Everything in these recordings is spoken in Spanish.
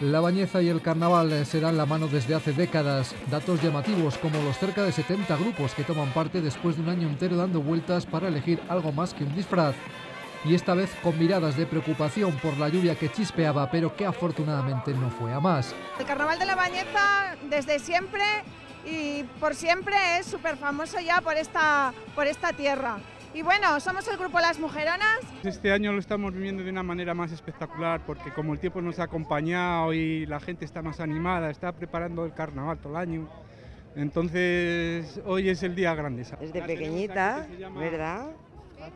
La bañeza y el carnaval eh, se dan la mano desde hace décadas. Datos llamativos como los cerca de 70 grupos que toman parte después de un año entero dando vueltas para elegir algo más que un disfraz. Y esta vez con miradas de preocupación por la lluvia que chispeaba, pero que afortunadamente no fue a más. El carnaval de la bañeza desde siempre y por siempre es súper famoso ya por esta, por esta tierra. Y bueno, somos el grupo Las Mujeronas. Este año lo estamos viviendo de una manera más espectacular porque como el tiempo nos ha acompañado y la gente está más animada, está preparando el carnaval todo el año. Entonces, hoy es el día grande. Desde pequeñita, ¿verdad?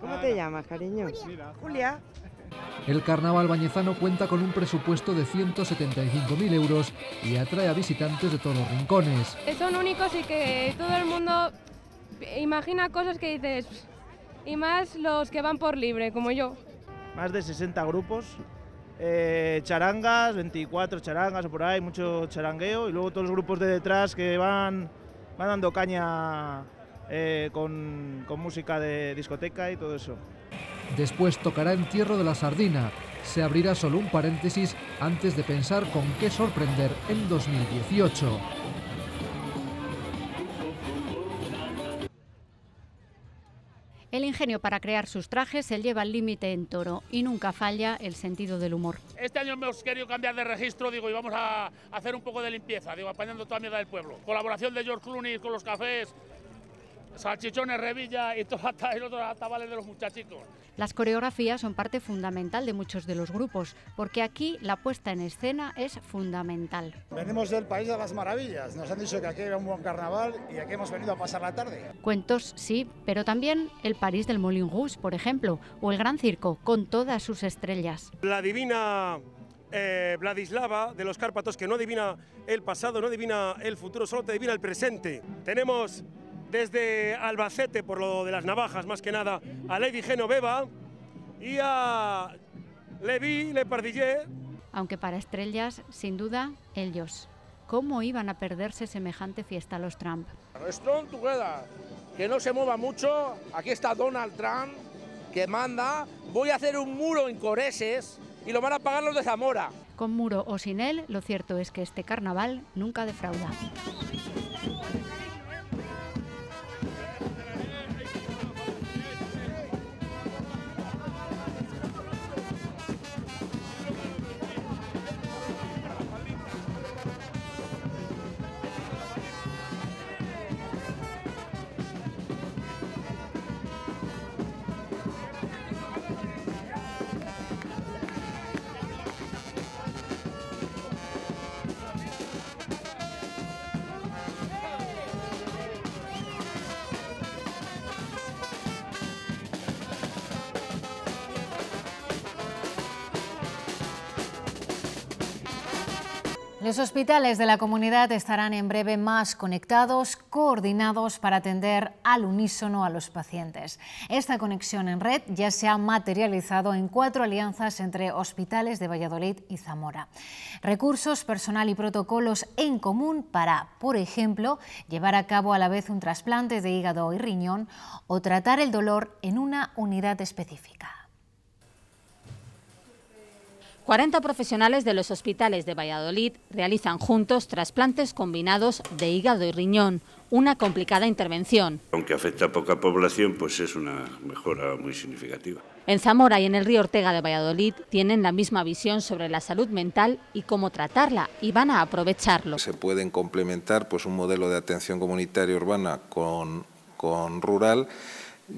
¿Cómo te llamas, cariño? Julia. Julia. El carnaval bañezano cuenta con un presupuesto de 175.000 euros y atrae a visitantes de todos los rincones. Son únicos y que todo el mundo imagina cosas que dices, y más los que van por libre, como yo. Más de 60 grupos, eh, charangas, 24 charangas o por ahí, mucho charangueo y luego todos los grupos de detrás que van, van dando caña eh, con, con música de discoteca y todo eso. Después tocará Entierro de la Sardina. Se abrirá solo un paréntesis antes de pensar con qué sorprender en 2018. genio para crear sus trajes, ...se lleva el límite en toro y nunca falla el sentido del humor. Este año hemos querido cambiar de registro, digo, y vamos a hacer un poco de limpieza, digo, apañando toda la mierda del pueblo. Colaboración de George Clooney con los cafés, salchichones, Revilla y todos los otros atabales de los muchachitos. Las coreografías son parte fundamental de muchos de los grupos, porque aquí la puesta en escena es fundamental. Venimos del país de las maravillas, nos han dicho que aquí era un buen carnaval y aquí hemos venido a pasar la tarde. Cuentos sí, pero también el París del Moulin Rouge, por ejemplo, o el Gran Circo, con todas sus estrellas. La divina eh, Vladislava de los Cárpatos que no adivina el pasado, no adivina el futuro, solo te adivina el presente. Tenemos desde Albacete, por lo de las navajas más que nada, a Lady Genoveva y a Levi Pardillé. Aunque para estrellas, sin duda, ellos. ¿Cómo iban a perderse semejante fiesta los Trump? Strong together, que no se mueva mucho. Aquí está Donald Trump, que manda. Voy a hacer un muro en Coreses y lo van a pagar los de Zamora. Con muro o sin él, lo cierto es que este carnaval nunca defrauda. Los hospitales de la comunidad estarán en breve más conectados, coordinados para atender al unísono a los pacientes. Esta conexión en red ya se ha materializado en cuatro alianzas entre hospitales de Valladolid y Zamora. Recursos, personal y protocolos en común para, por ejemplo, llevar a cabo a la vez un trasplante de hígado y riñón o tratar el dolor en una unidad específica. 40 profesionales de los hospitales de Valladolid realizan juntos trasplantes combinados de hígado y riñón, una complicada intervención. Aunque afecta a poca población, pues es una mejora muy significativa. En Zamora y en el río Ortega de Valladolid tienen la misma visión sobre la salud mental y cómo tratarla y van a aprovecharlo. Se pueden complementar pues, un modelo de atención comunitaria urbana con, con rural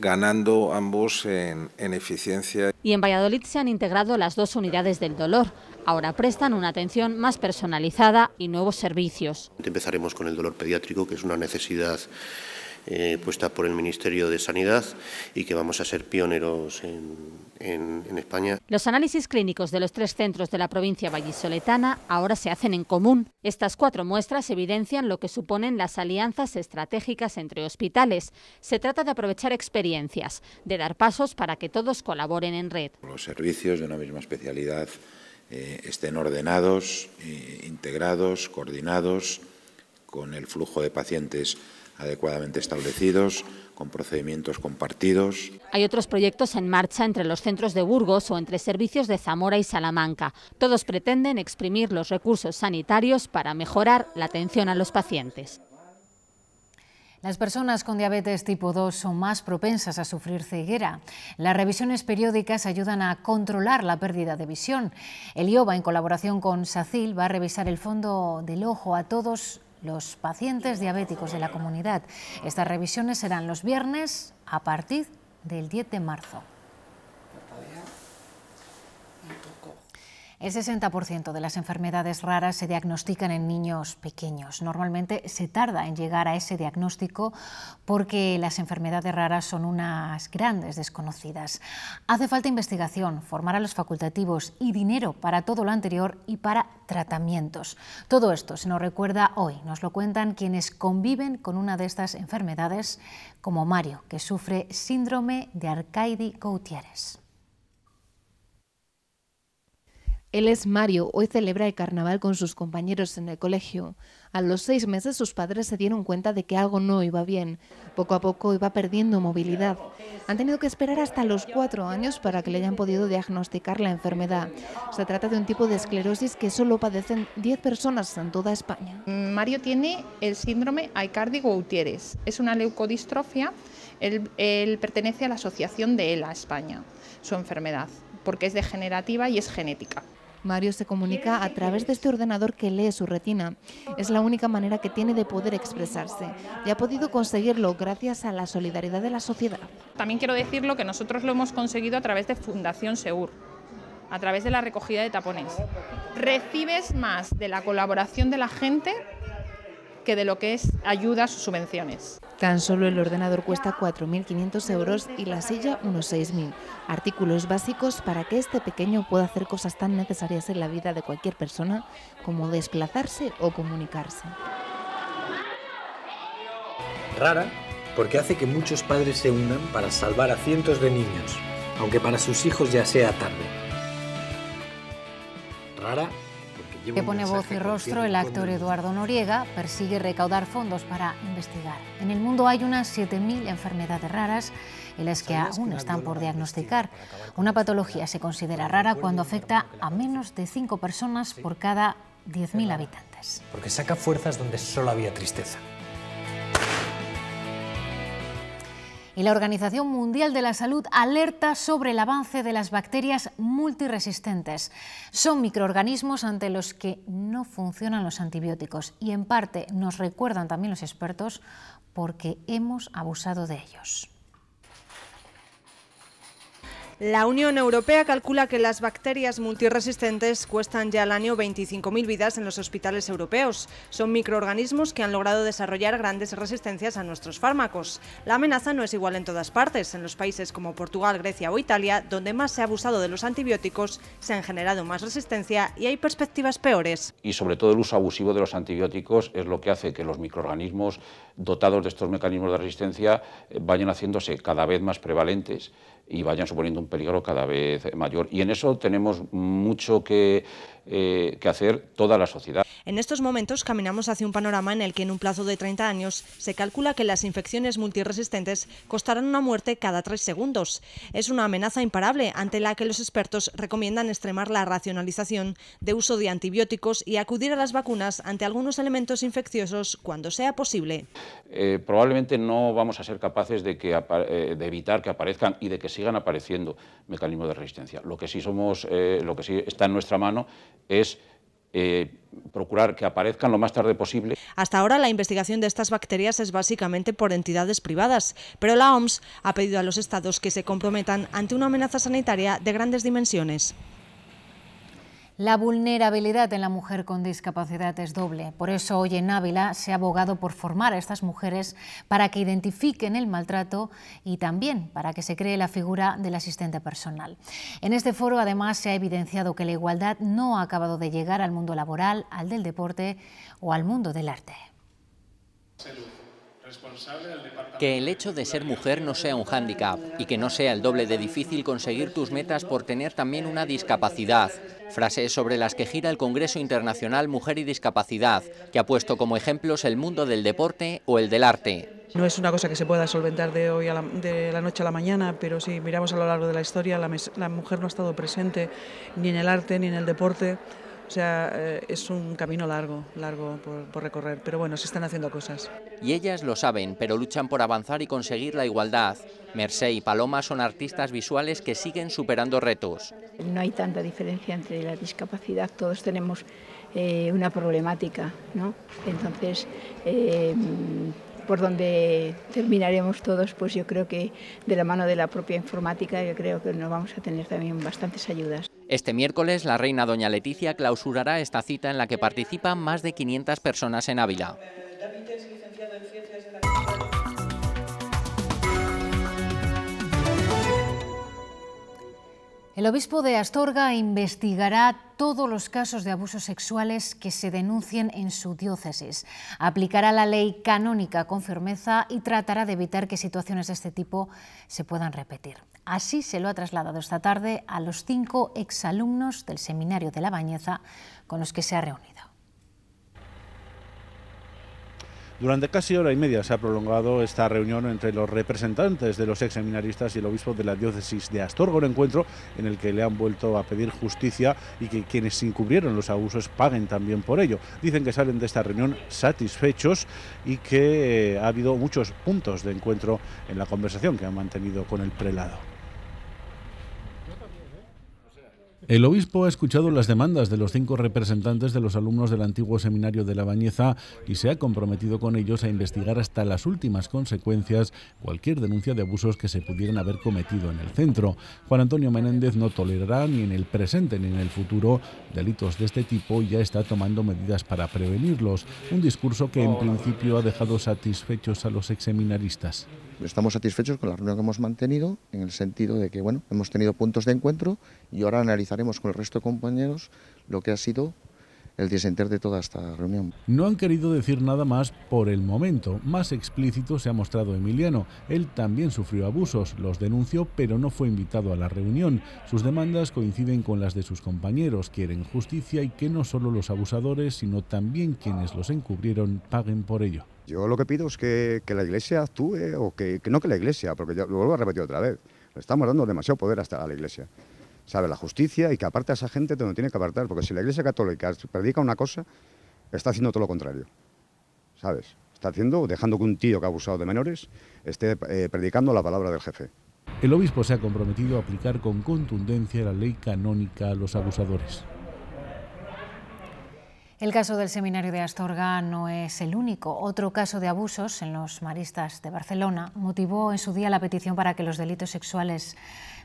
ganando ambos en, eficiencia. Y en Valladolid se han integrado las dos unidades del dolor. Ahora prestan una atención más personalizada y nuevos servicios. Empezaremos con el dolor pediátrico, que es una necesidad eh, puesta por el Ministerio de Sanidad y que vamos a ser pioneros en, España. Los análisis clínicos de los tres centros de la provincia vallisoletana ahora se hacen en común. Estas cuatro muestras evidencian lo que suponen las alianzas estratégicas entre hospitales. Se trata de aprovechar experiencias, de dar pasos para que todos colaboren en red. Los servicios de una misma especialidad eh, estén ordenados, eh, integrados, coordinados, con el flujo de pacientes adecuadamente establecidos, con procedimientos compartidos. Hay otros proyectos en marcha entre los centros de Burgos o entre servicios de Zamora y Salamanca. Todos pretenden exprimir los recursos sanitarios para mejorar la atención a los pacientes. Las personas con diabetes tipo 2 son más propensas a sufrir ceguera. Las revisiones periódicas ayudan a controlar la pérdida de visión. El IOBA, en colaboración con SACIL, va a revisar el fondo del ojo a todos los pacientes diabéticos de la comunidad. Estas revisiones serán los viernes a partir del 10 de marzo. El 60% de las enfermedades raras se diagnostican en niños pequeños. Normalmente se tarda en llegar a ese diagnóstico porque las enfermedades raras son unas grandes desconocidas. Hace falta investigación, formar a los facultativos y dinero para todo lo anterior y para tratamientos. Todo esto se nos recuerda hoy, nos lo cuentan quienes conviven con una de estas enfermedades, como Mario, que sufre síndrome de Arcaidi Gautieres. Él es Mario, hoy celebra el carnaval con sus compañeros en el colegio. A los seis meses sus padres se dieron cuenta de que algo no iba bien. Poco a poco iba perdiendo movilidad. Han tenido que esperar hasta los cuatro años para que le hayan podido diagnosticar la enfermedad. Se trata de un tipo de esclerosis que solo padecen diez personas en toda España. Mario tiene el síndrome Aicardi Goutieres. Es una leucodistrofia. Él, él pertenece a la Asociación de ELA España, su enfermedad, porque es degenerativa y es genética. Mario se comunica a través de este ordenador que lee su retina. Es la única manera que tiene de poder expresarse y ha podido conseguirlo gracias a la solidaridad de la sociedad. También quiero decirlo que nosotros lo hemos conseguido a través de Fundación Segur. a través de la recogida de tapones. Recibes más de la colaboración de la gente que de lo que es ayudas o subvenciones. Tan solo el ordenador cuesta 4.500 euros y la silla unos 6.000. Artículos básicos para que este pequeño pueda hacer cosas tan necesarias en la vida de cualquier persona como desplazarse o comunicarse. Rara porque hace que muchos padres se unan para salvar a cientos de niños, aunque para sus hijos ya sea tarde. Rara que pone voz y rostro el actor Eduardo Noriega, persigue recaudar fondos para investigar. En el mundo hay unas 7.000 enfermedades raras y las que aún están por diagnosticar. Una patología se considera rara cuando afecta a menos de 5 personas por cada 10.000 habitantes. Porque saca fuerzas donde solo había tristeza. y la Organización Mundial de la Salud alerta sobre el avance de las bacterias multiresistentes. Son microorganismos ante los que no funcionan los antibióticos y en parte nos recuerdan también los expertos porque hemos abusado de ellos. La Unión Europea calcula que las bacterias multiresistentes cuestan ya al año 25.000 vidas en los hospitales europeos. Son microorganismos que han logrado desarrollar grandes resistencias a nuestros fármacos. La amenaza no es igual en todas partes. En los países como Portugal, Grecia o Italia, donde más se ha abusado de los antibióticos, se han generado más resistencia y hay perspectivas peores. Y sobre todo el uso abusivo de los antibióticos es lo que hace que los microorganismos dotados de estos mecanismos de resistencia eh, vayan haciéndose cada vez más prevalentes y vayan suponiendo un peligro cada vez mayor. Y en eso tenemos mucho que, eh, que hacer toda la sociedad. En estos momentos caminamos hacia un panorama en el que en un plazo de 30 años se calcula que las infecciones multiresistentes costarán una muerte cada tres segundos. Es una amenaza imparable ante la que los expertos recomiendan extremar la racionalización de uso de antibióticos y acudir a las vacunas ante algunos elementos infecciosos cuando sea posible. Eh, probablemente no vamos a ser capaces eh, de, evitar que aparezcan y de que sigan apareciendo mecanismos de resistencia. Lo que sí somos, eh, lo que sí está en nuestra mano es eh, procurar que aparezcan lo más tarde posible. Hasta ahora la investigación de estas bacterias es básicamente por entidades privadas, pero la OMS ha pedido a los estados que se comprometan ante una amenaza sanitaria de grandes dimensiones. La vulnerabilidad en la mujer con discapacidad es doble. Por eso hoy en Ávila se ha abogado por formar a estas mujeres para que identifiquen el maltrato y también para que se cree la figura del asistente personal. En este foro además se ha evidenciado que la igualdad no ha acabado de llegar al mundo laboral, al del deporte o al mundo del arte. Que el hecho de ser mujer no sea un hándicap y que no sea el doble de difícil conseguir tus metas por tener también una discapacidad frases sobre las que gira el Congreso Internacional Mujer y Discapacidad, que ha puesto como ejemplos el mundo del deporte o el del arte. No es una cosa que se pueda solventar de hoy a la, de la noche a la mañana, pero si miramos a lo largo de la historia, la mujer no ha estado presente ni en el arte ni en el deporte, o sea, eh, es un camino largo, largo por, recorrer, pero bueno, se están haciendo cosas. Y ellas lo saben, pero luchan por avanzar y conseguir la igualdad. Merced y Paloma son artistas visuales que siguen superando retos. No hay tanta diferencia entre la discapacidad, todos tenemos eh, una problemática, ¿no? Entonces, eh, por donde terminaremos todos, pues yo creo que de la mano de la propia informática, yo creo que nos vamos a tener también bastantes ayudas. Este miércoles, la reina doña Leticia clausurará esta cita en la que participan más de 500 personas en Ávila. El obispo de Astorga investigará todos los casos de abusos sexuales que se denuncien en su diócesis. Aplicará la ley canónica con firmeza y tratará de evitar que situaciones de este tipo se puedan repetir. Así se lo ha trasladado esta tarde a los cinco exalumnos del Seminario de la Bañeza con los que se ha reunido. Durante casi hora y media se ha prolongado esta reunión entre los representantes de los ex seminaristas y el obispo de la diócesis de Astorga, un encuentro en el que le han vuelto a pedir justicia y que quienes encubrieron los abusos paguen también por ello. Dicen que salen de esta reunión satisfechos y que eh, ha habido muchos puntos de encuentro en la conversación que han mantenido con el prelado. El obispo ha escuchado las demandas de los cinco representantes de los alumnos del antiguo seminario de La Bañeza y se ha comprometido con ellos a investigar hasta las últimas consecuencias cualquier denuncia de abusos que se pudieran haber cometido en el centro. Juan Antonio Menéndez no tolerará ni en el presente ni en el futuro delitos de este tipo y ya está tomando medidas para prevenirlos. Un discurso que en principio ha dejado satisfechos a los exseminaristas. Estamos satisfechos con la reunión que hemos mantenido en el sentido de que bueno, hemos tenido puntos de encuentro y ahora analizaremos con el resto de compañeros lo que ha sido el disenter de toda esta reunión. No han querido decir nada más por el momento. Más explícito se ha mostrado Emiliano. Él también sufrió abusos, los denunció, pero no fue invitado a la reunión. Sus demandas coinciden con las de sus compañeros. Quieren justicia y que no solo los abusadores, sino también quienes los encubrieron paguen por ello. Yo lo que pido es que, que la iglesia actúe, o que, no que la iglesia, porque ya lo vuelvo a repetir otra vez, le estamos dando demasiado poder hasta a la iglesia sabe la justicia y que aparte a esa gente donde tiene que apartar, porque si la Iglesia Católica predica una cosa, está haciendo todo lo contrario, ¿sabes? Está haciendo, dejando que un tío que ha abusado de menores esté eh, predicando la palabra del jefe. El obispo se ha comprometido a aplicar con contundencia la ley canónica a los abusadores. El caso del seminario de Astorga no es el único. Otro caso de abusos en los maristas de Barcelona motivó en su día la petición para que los delitos sexuales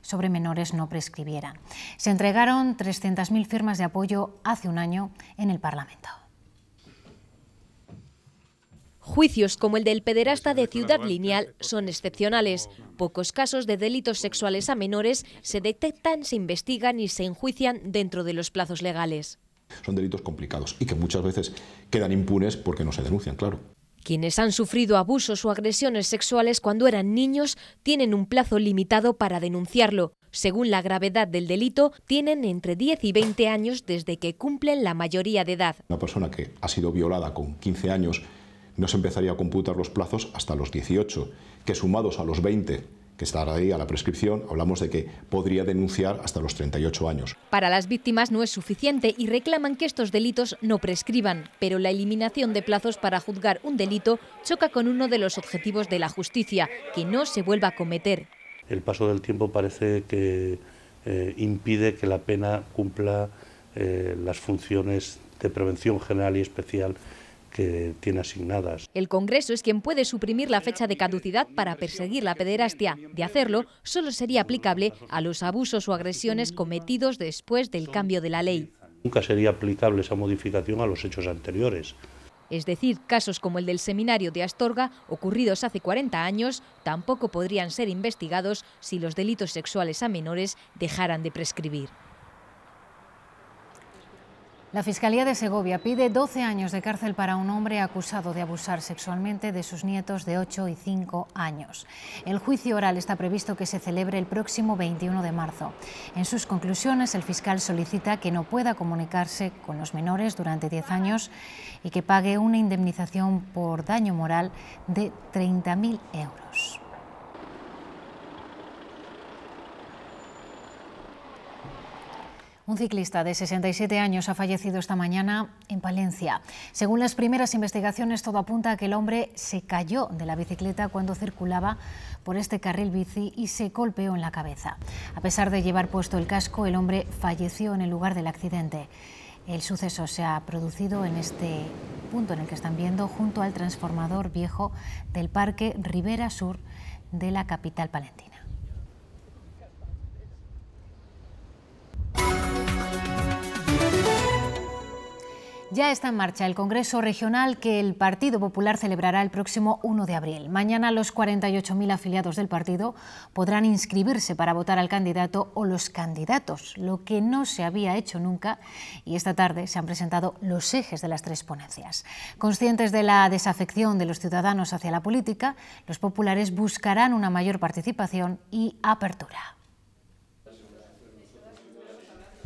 sobre menores no prescribieran. Se entregaron 300.000 firmas de apoyo hace un año en el Parlamento. Juicios como el del pederasta de este Ciudad Lineal este son excepcionales. Pocos casos de delitos sexuales a menores se detectan, se investigan y se enjuician dentro de los plazos legales. Son delitos complicados y que muchas veces quedan impunes porque no se denuncian, claro. Quienes han sufrido abusos o agresiones sexuales cuando eran niños tienen un plazo limitado para denunciarlo. Según la gravedad del delito, tienen entre 10 y 20 años desde que cumplen la mayoría de edad. Una persona que ha sido violada con 15 años no se empezaría a computar los plazos hasta los 18, que sumados a los 20 que está ahí a la prescripción, hablamos de que podría denunciar hasta los 38 años. Para las víctimas no es suficiente y reclaman que estos delitos no prescriban, pero la eliminación de plazos para juzgar un delito choca con uno de los objetivos de la justicia, que no se vuelva a cometer. El paso del tiempo parece que eh, impide que la pena cumpla eh, las funciones de prevención general y especial tiene asignadas. El Congreso es quien puede suprimir la fecha de caducidad para perseguir la pederastia. De hacerlo, solo sería aplicable a los abusos o agresiones cometidos después del cambio de la ley. Nunca sería aplicable esa modificación a los hechos anteriores. Es decir, casos como el del seminario de Astorga, ocurridos hace 40 años, tampoco podrían ser investigados si los delitos sexuales a menores dejaran de prescribir. La Fiscalía de Segovia pide 12 años de cárcel para un hombre acusado de abusar sexualmente de sus nietos de 8 y 5 años. El juicio oral está previsto que se celebre el próximo 21 de marzo. En sus conclusiones, el fiscal solicita que no pueda comunicarse con los menores durante 10 años y que pague una indemnización por daño moral de 30.000 euros. Un ciclista de 67 años ha fallecido esta mañana en Palencia. Según las primeras investigaciones, todo apunta a que el hombre se cayó de la bicicleta cuando circulaba por este carril bici y se golpeó en la cabeza. A pesar de llevar puesto el casco, el hombre falleció en el lugar del accidente. El suceso se ha producido en este punto en el que están viendo, junto al transformador viejo del Parque Rivera Sur de la capital palentina. Ya está en marcha el Congreso Regional que el Partido Popular celebrará el próximo 1 de abril. Mañana los 48.000 afiliados del partido podrán inscribirse para votar al candidato o los candidatos, lo que no se había hecho nunca y esta tarde se han presentado los ejes de las tres ponencias. Conscientes de la desafección de los ciudadanos hacia la política, los populares buscarán una mayor participación y apertura.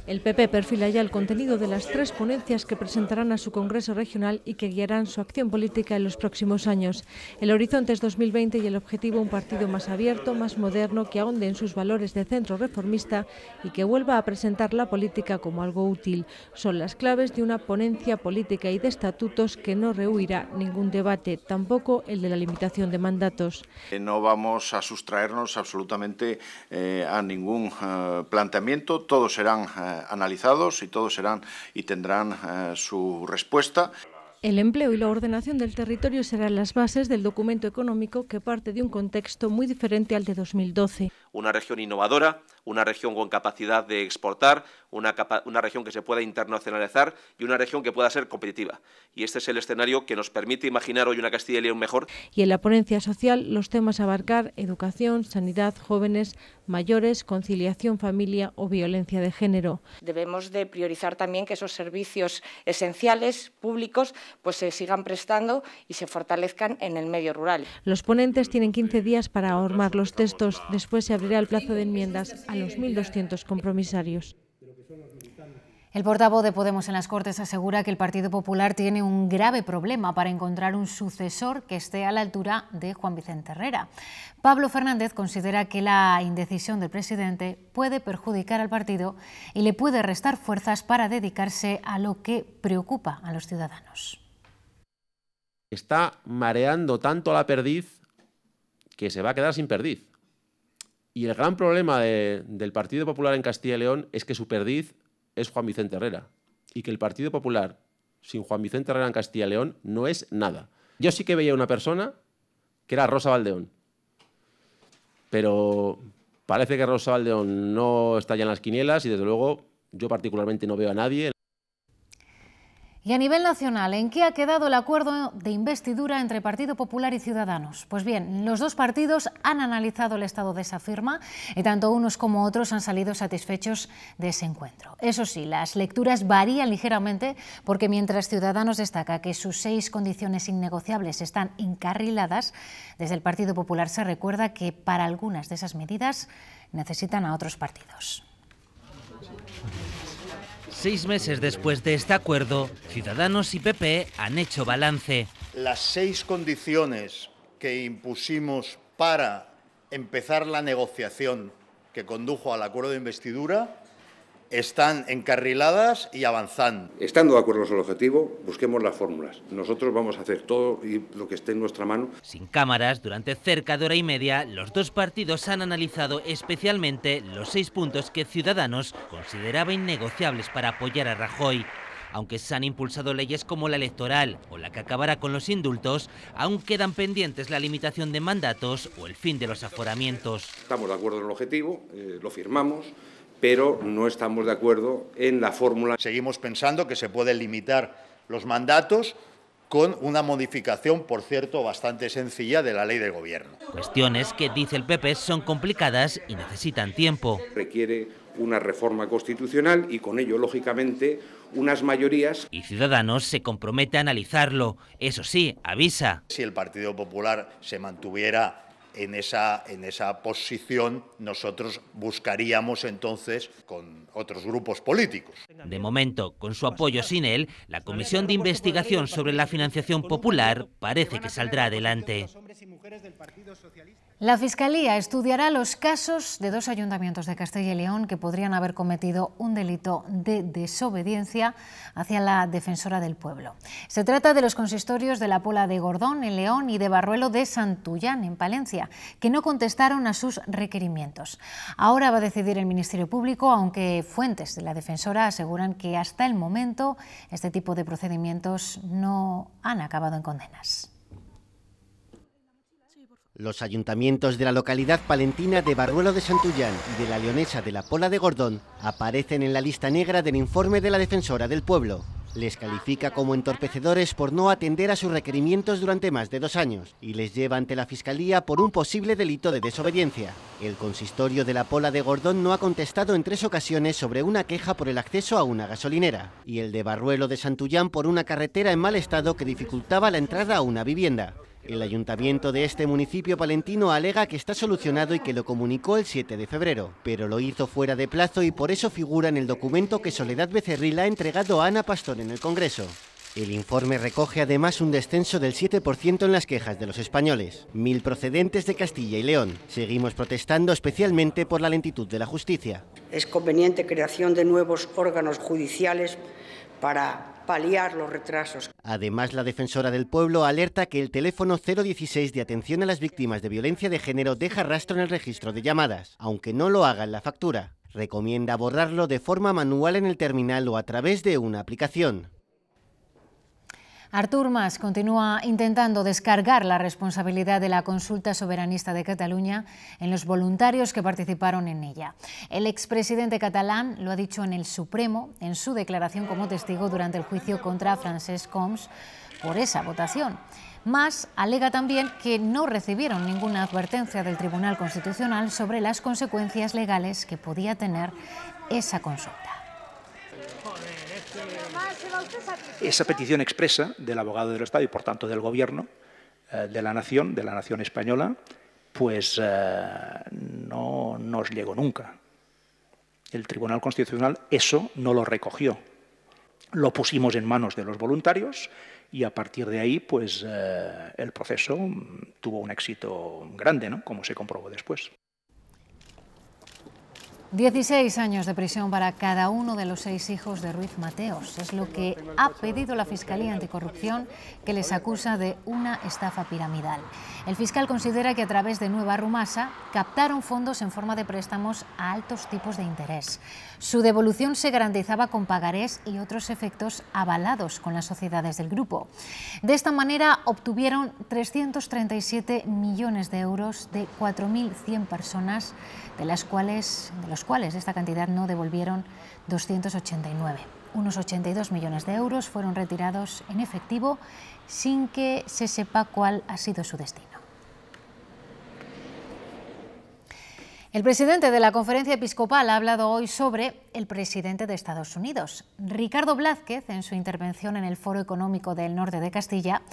El PP perfila ya el contenido de las tres ponencias que presentarán a su Congreso Regional y que guiarán su acción política en los próximos años. El horizonte es 2020 y el objetivo un partido más abierto, más moderno, que ahonde en sus valores de centro reformista y que vuelva a presentar la política como algo útil. Son las claves de una ponencia política y de estatutos que no rehuirá ningún debate, tampoco el de la limitación de mandatos. No vamos a sustraernos absolutamente eh, a ningún eh, planteamiento, todos serán... Eh, eh, analizados y todos serán y tendrán eh, su respuesta. El empleo y la ordenación del territorio serán las bases del documento económico que parte de un contexto muy diferente al de 2012 una región innovadora, una región con capacidad de exportar, una, una, región que se pueda internacionalizar y una región que pueda ser competitiva. Y este es el escenario que nos permite imaginar hoy una Castilla y León mejor. Y en la ponencia social, los temas a abarcar educación, sanidad, jóvenes, mayores, conciliación, familia o violencia de género. Debemos de priorizar también que esos servicios esenciales públicos pues se sigan prestando y se fortalezcan en el medio rural. Los ponentes tienen 15 días para ahormar los textos, después abrirá el plazo de enmiendas a los 1.200 compromisarios. El portavoz de Podemos en las Cortes asegura que el Partido Popular tiene un grave problema para encontrar un sucesor que esté a la altura de Juan Vicente Herrera. Pablo Fernández considera que la indecisión del presidente puede perjudicar al partido y le puede restar fuerzas para dedicarse a lo que preocupa a los ciudadanos. Está mareando tanto la perdiz que se va a quedar sin perdiz. Y el gran problema del Partido Popular en Castilla y León es que su perdiz es Juan Vicente Herrera. Y que el Partido Popular sin Juan Vicente Herrera en Castilla y León no es nada. Yo sí que veía una persona que era Rosa Valdeón. Pero parece que Rosa Valdeón no está ya en las quinielas y desde luego yo particularmente no veo a nadie. Y a nivel nacional, ¿en qué ha quedado el acuerdo de investidura entre Partido Popular y Ciudadanos? Pues bien, los dos partidos han analizado el estado de esa firma y tanto unos como otros han salido satisfechos de ese encuentro. Eso sí, las lecturas varían ligeramente porque mientras Ciudadanos destaca que sus seis condiciones innegociables están encarriladas, desde el Partido Popular se recuerda que para algunas de esas medidas necesitan a otros partidos. Seis meses después de este acuerdo, Ciudadanos y PP han hecho balance. Las seis condiciones que impusimos para empezar la negociación que condujo al acuerdo de investidura están encarriladas y avanzando. Estando de acuerdo sobre el objetivo, busquemos las fórmulas. Nosotros vamos a hacer todo lo que esté en nuestra mano. Sin cámaras, durante cerca de hora y media, los dos partidos han analizado especialmente los seis puntos que Ciudadanos consideraba innegociables para apoyar a Rajoy. Aunque se han impulsado leyes como la electoral o la que acabará con los indultos, aún quedan pendientes la limitación de mandatos o el fin de los aforamientos. Estamos de acuerdo en el objetivo, eh, lo firmamos pero no estamos de acuerdo en la fórmula. Seguimos pensando que se pueden limitar los mandatos con una modificación, por cierto, bastante sencilla de la ley de gobierno. Cuestiones que, dice el PP, son complicadas y necesitan tiempo. Requiere una reforma constitucional y con ello, lógicamente, unas mayorías. Y Ciudadanos se compromete a analizarlo. Eso sí, avisa. Si el Partido Popular se mantuviera en esa, en esa posición nosotros buscaríamos entonces con otros grupos políticos. De momento, con su apoyo sin él, la Comisión de Investigación sobre la Financiación Popular parece que saldrá adelante. La Fiscalía estudiará los casos de dos ayuntamientos de Castilla y León que podrían haber cometido un delito de desobediencia hacia la defensora del pueblo. Se trata de los consistorios de la Pola de Gordón en León y de Barruelo de Santullán en Palencia, que no contestaron a sus requerimientos. Ahora va a decidir el Ministerio Público, aunque fuentes de la defensora aseguran que hasta el momento este tipo de procedimientos no han acabado en condenas. Los ayuntamientos de la localidad palentina de Barruelo de Santullán y de la leonesa de la Pola de Gordón aparecen en la lista negra del informe de la defensora del pueblo. Les califica como entorpecedores por no atender a sus requerimientos durante más de dos años y les lleva ante la Fiscalía por un posible delito de desobediencia. El consistorio de la Pola de Gordón no ha contestado en tres ocasiones sobre una queja por el acceso a una gasolinera y el de Barruelo de Santullán por una carretera en mal estado que dificultaba la entrada a una vivienda. El ayuntamiento de este municipio palentino alega que está solucionado y que lo comunicó el 7 de febrero, pero lo hizo fuera de plazo y por eso figura en el documento que Soledad Becerril ha entregado a Ana Pastor en el Congreso. El informe recoge además un descenso del 7% en las quejas de los españoles, mil procedentes de Castilla y León. Seguimos protestando especialmente por la lentitud de la justicia. Es conveniente creación de nuevos órganos judiciales para los retrasos. Además, la defensora del pueblo alerta que el teléfono 016 de atención a las víctimas de violencia de género deja rastro en el registro de llamadas, aunque no lo haga en la factura. Recomienda borrarlo de forma manual en el terminal o a través de una aplicación. Artur Mas continúa intentando descargar la responsabilidad de la consulta soberanista de Cataluña en los voluntarios que participaron en ella. El expresidente catalán lo ha dicho en el Supremo en su declaración como testigo durante el juicio contra Francesc Combs por esa votación. Mas alega también que no recibieron ninguna advertencia del Tribunal Constitucional sobre las consecuencias legales que podía tener esa consulta esa petición expresa del abogado del Estado y, por tanto, del Gobierno eh, de la Nación, de la Nación española, pues eh, no nos llegó nunca. El Tribunal Constitucional eso no lo recogió. Lo pusimos en manos de los voluntarios y a partir de ahí, pues eh, el proceso tuvo un éxito grande, ¿no? Como se comprobó después. 16 años de prisión para cada uno de los seis hijos de Ruiz Mateos es lo que ha pedido la Fiscalía Anticorrupción que les acusa de una estafa piramidal. El fiscal considera que a través de Nueva Rumasa captaron fondos en forma de préstamos a altos tipos de interés. Su devolución se garantizaba con pagarés y otros efectos avalados con las sociedades del grupo. De esta manera obtuvieron 337 millones de euros de 4.100 personas, de las cuales los cuales esta cantidad no devolvieron 289. Unos 82 millones de euros fueron retirados en efectivo sin que se sepa cuál ha sido su destino. El presidente de la conferencia episcopal ha hablado hoy sobre el presidente de Estados Unidos. Ricardo Blázquez, en su intervención en el Foro Económico del Norte de Castilla,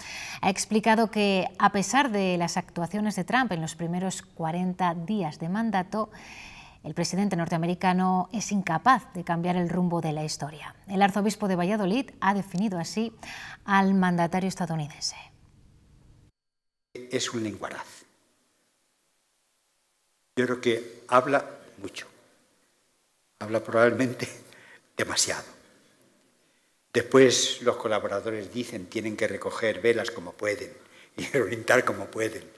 ha explicado que, a pesar de las actuaciones de Trump en los primeros 40 días de mandato, el presidente norteamericano es incapaz de cambiar el rumbo de la historia. El arzobispo de Valladolid ha definido así al mandatario estadounidense. Es un lenguaraz. Yo creo que habla mucho. Habla probablemente demasiado. Después los colaboradores dicen tienen que recoger velas como pueden y orientar como pueden.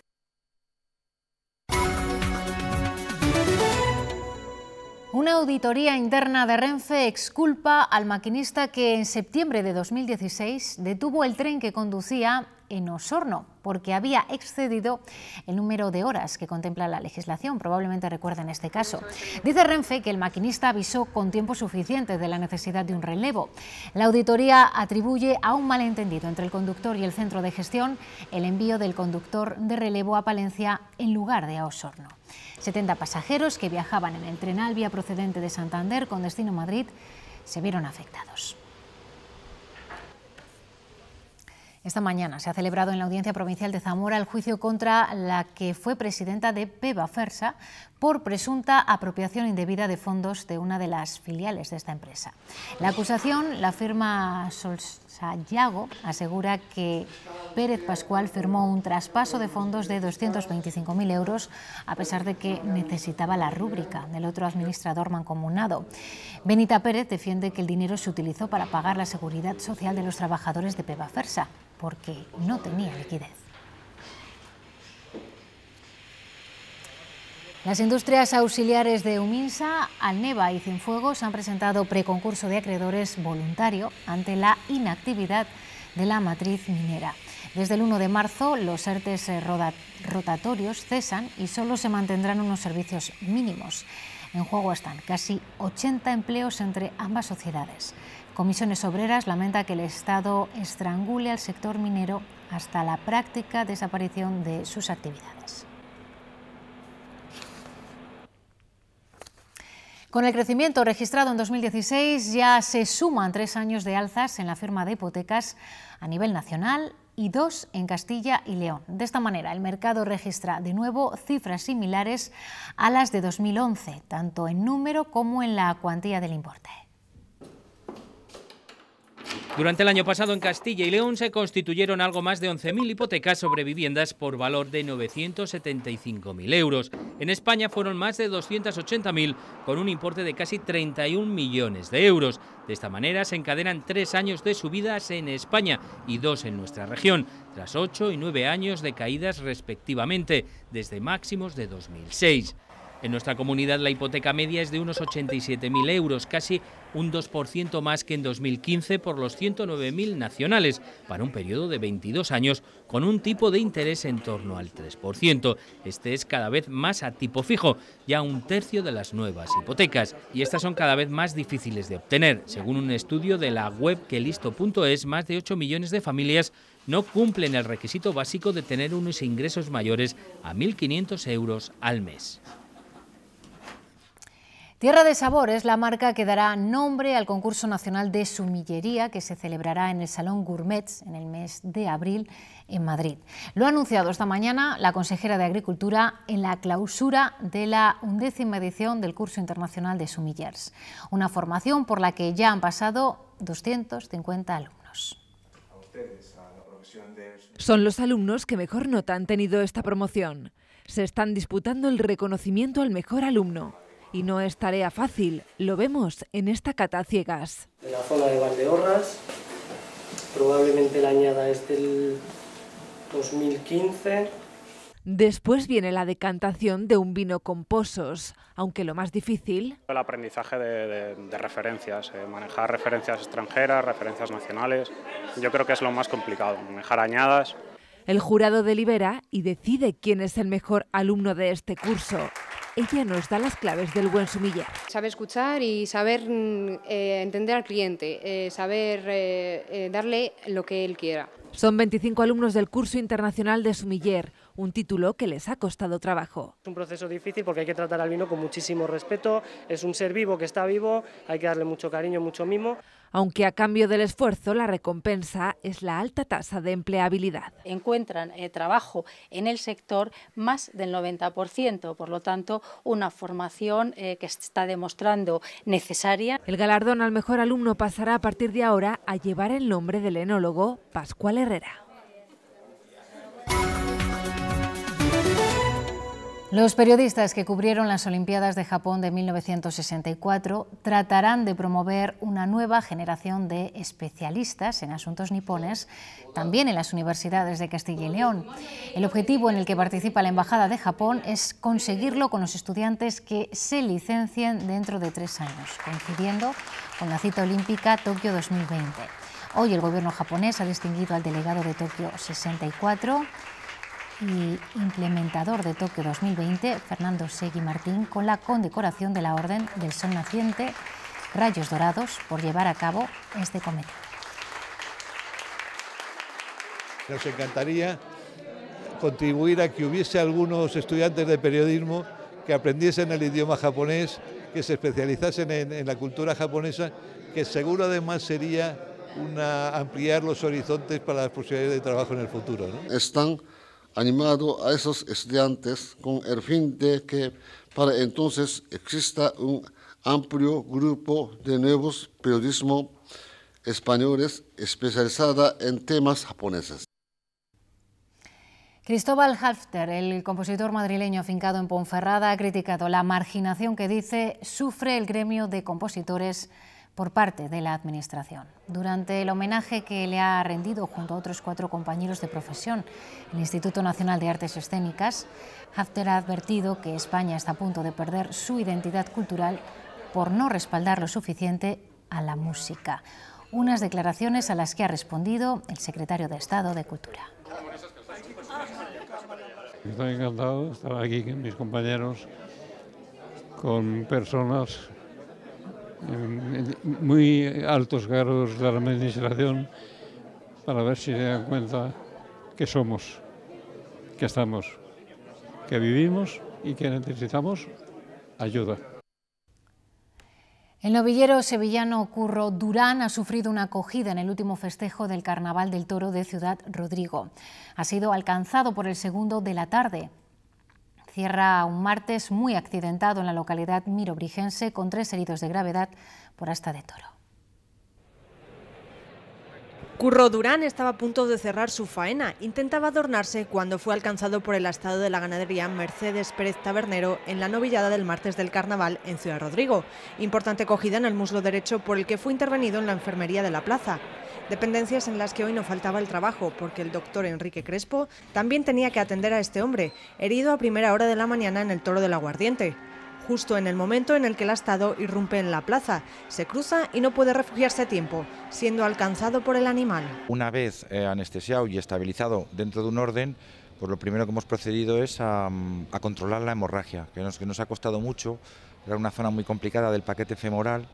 Una auditoría interna de Renfe exculpa al maquinista que en septiembre de 2016 detuvo el tren que conducía en Osorno porque había excedido el número de horas que contempla la legislación, probablemente recuerden este caso. Dice Renfe que el maquinista avisó con tiempo suficiente de la necesidad de un relevo. La auditoría atribuye a un malentendido entre el conductor y el centro de gestión el envío del conductor de relevo a Palencia en lugar de a Osorno. 70 pasajeros que viajaban en el tren vía procedente de Santander con destino Madrid se vieron afectados. Esta mañana se ha celebrado en la Audiencia Provincial de Zamora el juicio contra la que fue presidenta de Peba Fersa por presunta apropiación indebida de fondos de una de las filiales de esta empresa. La acusación, la firma Solsayago, asegura que Pérez Pascual firmó un traspaso de fondos de 225.000 euros a pesar de que necesitaba la rúbrica del otro administrador mancomunado. Benita Pérez defiende que el dinero se utilizó para pagar la seguridad social de los trabajadores de Peba Fersa porque no tenía liquidez. Las industrias auxiliares de Uminsa, Alneva y Cienfuegos han presentado preconcurso de acreedores voluntario ante la inactividad de la matriz minera. Desde el 1 de marzo los artes eh, rotatorios cesan y solo se mantendrán unos servicios mínimos. En juego están casi 80 empleos entre ambas sociedades. Comisiones Obreras lamenta que el Estado estrangule al sector minero hasta la práctica desaparición de sus actividades. Con el crecimiento registrado en 2016 ya se suman tres años de alzas en la firma de hipotecas a nivel nacional y dos en Castilla y León. De esta manera, el mercado registra de nuevo cifras similares a las de 2011, tanto en número como en la cuantía del importe. Durante el año pasado en Castilla y León se constituyeron algo más de 11.000 hipotecas sobre viviendas por valor de 975.000 euros. En España fueron más de 280.000 con un importe de casi 31 millones de euros. De esta manera se encadenan tres años de subidas en España y dos en nuestra región, tras ocho y nueve años de caídas respectivamente, desde máximos de 2006. En nuestra comunidad la hipoteca media es de unos 87.000 euros, casi un 2% más que en 2015 por los 109.000 nacionales, para un periodo de 22 años, con un tipo de interés en torno al 3%. Este es cada vez más a tipo fijo, ya un tercio de las nuevas hipotecas, y estas son cada vez más difíciles de obtener. Según un estudio de la web que listo.es, más de 8 millones de familias no cumplen el requisito básico de tener unos ingresos mayores a 1.500 euros al mes. Tierra de Sabor es la marca que dará nombre al concurso nacional de sumillería que se celebrará en el Salón Gourmets en el mes de abril en Madrid. Lo ha anunciado esta mañana la consejera de Agricultura en la clausura de la undécima edición del curso internacional de sumillers, una formación por la que ya han pasado 250 alumnos. Son los alumnos que mejor nota han tenido esta promoción. Se están disputando el reconocimiento al mejor alumno. Y no es tarea fácil, lo vemos en esta cata ciegas. En la zona de Valdeorras, probablemente la añada es del 2015. Después viene la decantación de un vino con pozos, aunque lo más difícil... El aprendizaje de, referencias, eh, manejar referencias extranjeras, referencias nacionales, yo creo que es lo más complicado, manejar añadas. El jurado delibera y decide quién es el mejor alumno de este curso. Ella nos da las claves del buen sumiller. Saber escuchar y saber mm, eh, entender al cliente, eh, saber eh, darle lo que él quiera. Son 25 alumnos del curso internacional de sumiller, un título que les ha costado trabajo. Es un proceso difícil porque hay que tratar al vino con muchísimo respeto, es un ser vivo que está vivo, hay que darle mucho cariño, mucho mimo aunque a cambio del esfuerzo la recompensa es la alta tasa de empleabilidad. Encuentran eh, trabajo en el sector más del 90%, por lo tanto una formación eh, que está demostrando necesaria. El galardón al mejor alumno pasará a partir de ahora a llevar el nombre del enólogo Pascual Herrera. Los periodistas que cubrieron las Olimpiadas de Japón de 1964 tratarán de promover una nueva generación de especialistas en asuntos nipones, también en las universidades de Castilla y León. El objetivo en el que participa la Embajada de Japón es conseguirlo con los estudiantes que se licencien dentro de tres años, coincidiendo con la cita olímpica Tokio 2020. Hoy el gobierno japonés ha distinguido al delegado de Tokio 64 y implementador de Tokio 2020, Fernando Segui Martín, con la condecoración de la Orden del Sol Naciente Rayos Dorados por llevar a cabo este cometido. Nos encantaría contribuir a que hubiese algunos estudiantes de periodismo que aprendiesen el idioma japonés, que se especializasen en, la cultura japonesa, que seguro además sería una, ampliar los horizontes para las posibilidades de trabajo en el futuro. Están animado a esos estudiantes con el fin de que para entonces exista un amplio grupo de nuevos periodismo españoles especializada en temas japoneses. Cristóbal Halfter, el compositor madrileño afincado en Ponferrada, ha criticado la marginación que dice sufre el gremio de compositores por parte de la Administración. Durante el homenaje que le ha rendido junto a otros cuatro compañeros de profesión el Instituto Nacional de Artes Escénicas, Hafter ha advertido que España está a punto de perder su identidad cultural por no respaldar lo suficiente a la música. Unas declaraciones a las que ha respondido el secretario de Estado de Cultura. Estoy encantado de estar aquí con mis compañeros, con personas eh, muy altos cargos de la administración para ver si se dan cuenta que somos, que estamos, que vivimos y que necesitamos ayuda. El novillero sevillano Curro Durán ha sufrido una acogida en el último festejo del Carnaval del Toro de Ciudad Rodrigo. Ha sido alcanzado por el segundo de la tarde cierra un martes muy accidentado en la localidad mirobrigense con tres heridos de gravedad por hasta de toro. Curro Durán estaba a punto de cerrar su faena. Intentaba adornarse cuando fue alcanzado por el astado de la ganadería Mercedes Pérez Tabernero en la novillada del martes del carnaval en Ciudad Rodrigo. Importante cogida en el muslo derecho por el que fue intervenido en la enfermería de la plaza. Dependencias en las que hoy no faltaba el trabajo, porque el doctor Enrique Crespo también tenía que atender a este hombre, herido a primera hora de la mañana en el Toro del Aguardiente. Justo en el momento en el que el astado irrumpe en la plaza, se cruza y no puede refugiarse a tiempo, siendo alcanzado por el animal. Una vez eh, anestesiado y estabilizado dentro de un orden, pues lo primero que hemos procedido es a, mm, a controlar la hemorragia, que nos, que nos ha costado mucho, era una zona muy complicada del paquete femoral.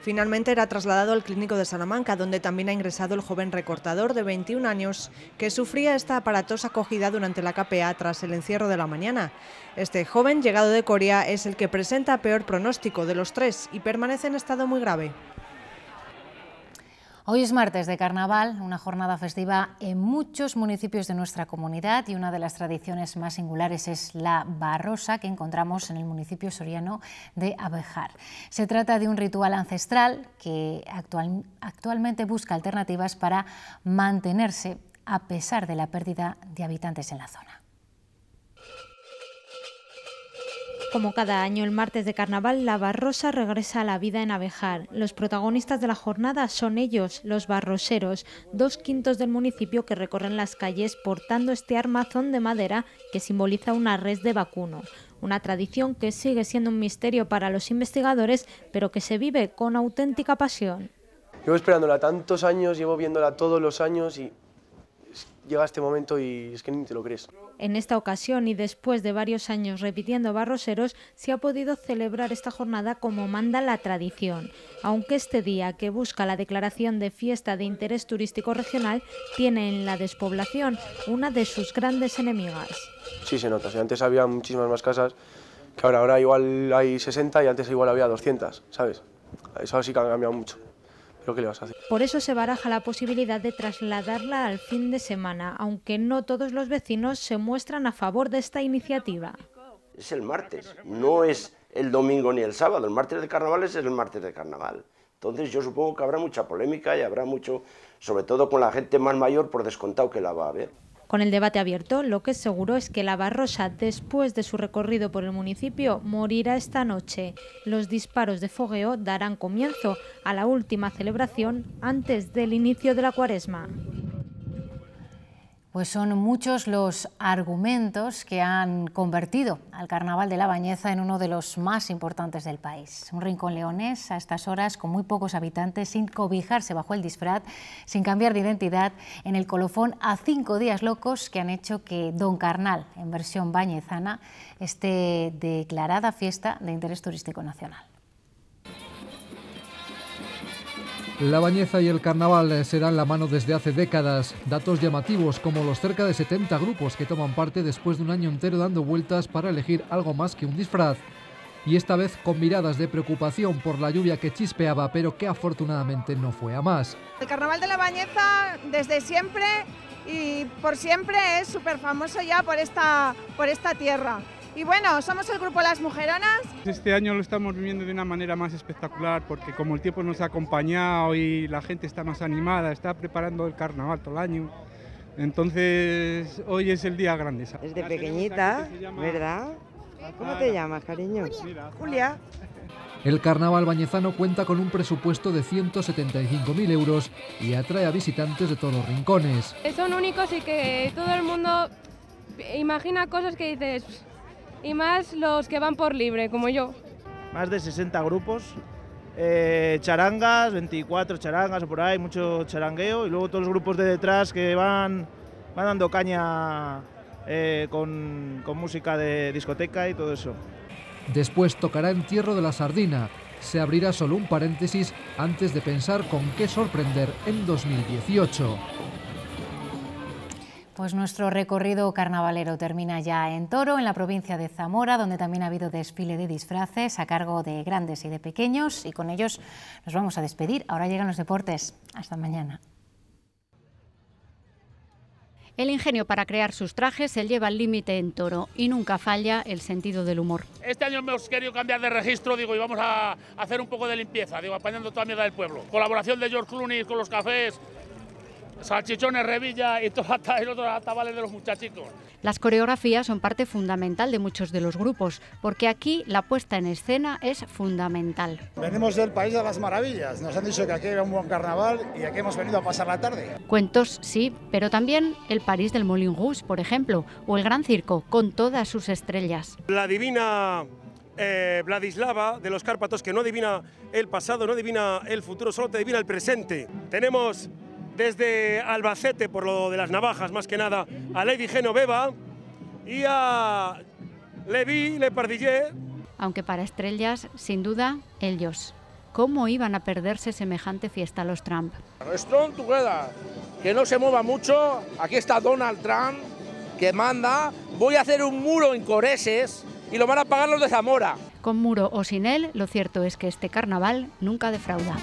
Finalmente era trasladado al clínico de Salamanca, donde también ha ingresado el joven recortador de 21 años que sufría esta aparatosa acogida durante la KPA tras el encierro de la mañana. Este joven llegado de Corea es el que presenta peor pronóstico de los tres y permanece en estado muy grave. Hoy es martes de carnaval, una jornada festiva en muchos municipios de nuestra comunidad y una de las tradiciones más singulares es la barrosa que encontramos en el municipio soriano de Abejar. Se trata de un ritual ancestral que actualmente busca alternativas para mantenerse a pesar de la pérdida de habitantes en la zona. Como cada año el martes de carnaval, la Barrosa regresa a la vida en Abejar. Los protagonistas de la jornada son ellos, los barroseros, dos quintos del municipio que recorren las calles portando este armazón de madera que simboliza una red de vacuno. Una tradición que sigue siendo un misterio para los investigadores, pero que se vive con auténtica pasión. Llevo esperándola tantos años, llevo viéndola todos los años y llega este momento y es que ni te lo crees. En esta ocasión y después de varios años repitiendo Barroseros, se ha podido celebrar esta jornada como manda la tradición, aunque este día que busca la declaración de fiesta de interés turístico regional tiene en la despoblación una de sus grandes enemigas. Sí se nota, antes había muchísimas más casas que ahora, ahora igual hay 60 y antes igual había 200, ¿sabes? Eso sí que ha cambiado mucho. Por eso se baraja la posibilidad de trasladarla al fin de semana, aunque no todos los vecinos se muestran a favor de esta iniciativa. Es el martes, no es el domingo ni el sábado, el martes de carnaval es el martes de carnaval. Entonces yo supongo que habrá mucha polémica y habrá mucho, sobre todo con la gente más mayor, por descontado que la va a haber. Con el debate abierto, lo que es seguro es que la Barrosa, después de su recorrido por el municipio, morirá esta noche. Los disparos de fogueo darán comienzo a la última celebración antes del inicio de la cuaresma pues son muchos los argumentos que han convertido al Carnaval de la Bañeza en uno de los más importantes del país. Un rincón leonés a estas horas con muy pocos habitantes, sin cobijarse bajo el disfraz, sin cambiar de identidad, en el colofón a cinco días locos que han hecho que Don Carnal, en versión bañezana, esté declarada fiesta de interés turístico nacional. La bañeza y el carnaval eh, se dan la mano desde hace décadas. Datos llamativos como los cerca de 70 grupos que toman parte después de un año entero dando vueltas para elegir algo más que un disfraz. Y esta vez con miradas de preocupación por la lluvia que chispeaba, pero que afortunadamente no fue a más. El carnaval de la bañeza desde siempre y por siempre es súper famoso ya por esta, por esta tierra. Y bueno, somos el grupo Las Mujeronas. Este año lo estamos viviendo de una manera más espectacular porque como el tiempo nos ha acompañado y la gente está más animada, está preparando el carnaval todo el año. Entonces, hoy es el día grande. de pequeñita, ¿verdad? ¿Cómo te llamas, cariño? Julia. Julia. El carnaval bañezano cuenta con un presupuesto de 175.000 euros y atrae a visitantes de todos los rincones. Son únicos y que todo el mundo imagina cosas que dices, y más los que van por libre, como yo. Más de 60 grupos, eh, charangas, 24 charangas o por ahí, mucho charangueo y luego todos los grupos de detrás que van, van dando caña eh, con, con música de discoteca y todo eso. Después tocará Entierro de la Sardina. Se abrirá solo un paréntesis antes de pensar con qué sorprender en 2018. Pues nuestro recorrido carnavalero termina ya en Toro, en la provincia de Zamora, donde también ha habido desfile de disfraces a cargo de grandes y de pequeños. Y con ellos nos vamos a despedir. Ahora llegan los deportes. Hasta mañana. El ingenio para crear sus trajes se lleva al límite en toro y nunca falla el sentido del humor. Este año hemos querido cambiar de registro, digo, y vamos a hacer un poco de limpieza, digo, apañando toda mierda del pueblo. Colaboración de George Clooney con los cafés, salchichones, Revilla y todo hasta el otro de los muchachitos. Las coreografías son parte fundamental de muchos de los grupos, porque aquí la puesta en escena es fundamental. Venimos del país de las maravillas, nos han dicho que aquí era un buen carnaval y aquí hemos venido a pasar la tarde. Cuentos sí, pero también el París del Moulin Rouge, por ejemplo, o el Gran Circo, con todas sus estrellas. La divina eh, Vladislava de los Cárpatos que no adivina el pasado, no adivina el futuro, solo te adivina el presente. Tenemos desde Albacete, por lo de las navajas más que nada, a Lady Genoveva y a Levi Pardillé. Aunque para estrellas, sin duda, ellos. ¿Cómo iban a perderse semejante fiesta los Trump? Strong together, que no se mueva mucho. Aquí está Donald Trump, que manda. Voy a hacer un muro en Coreses y lo van a pagar los de Zamora. Con muro o sin él, lo cierto es que este carnaval nunca defrauda.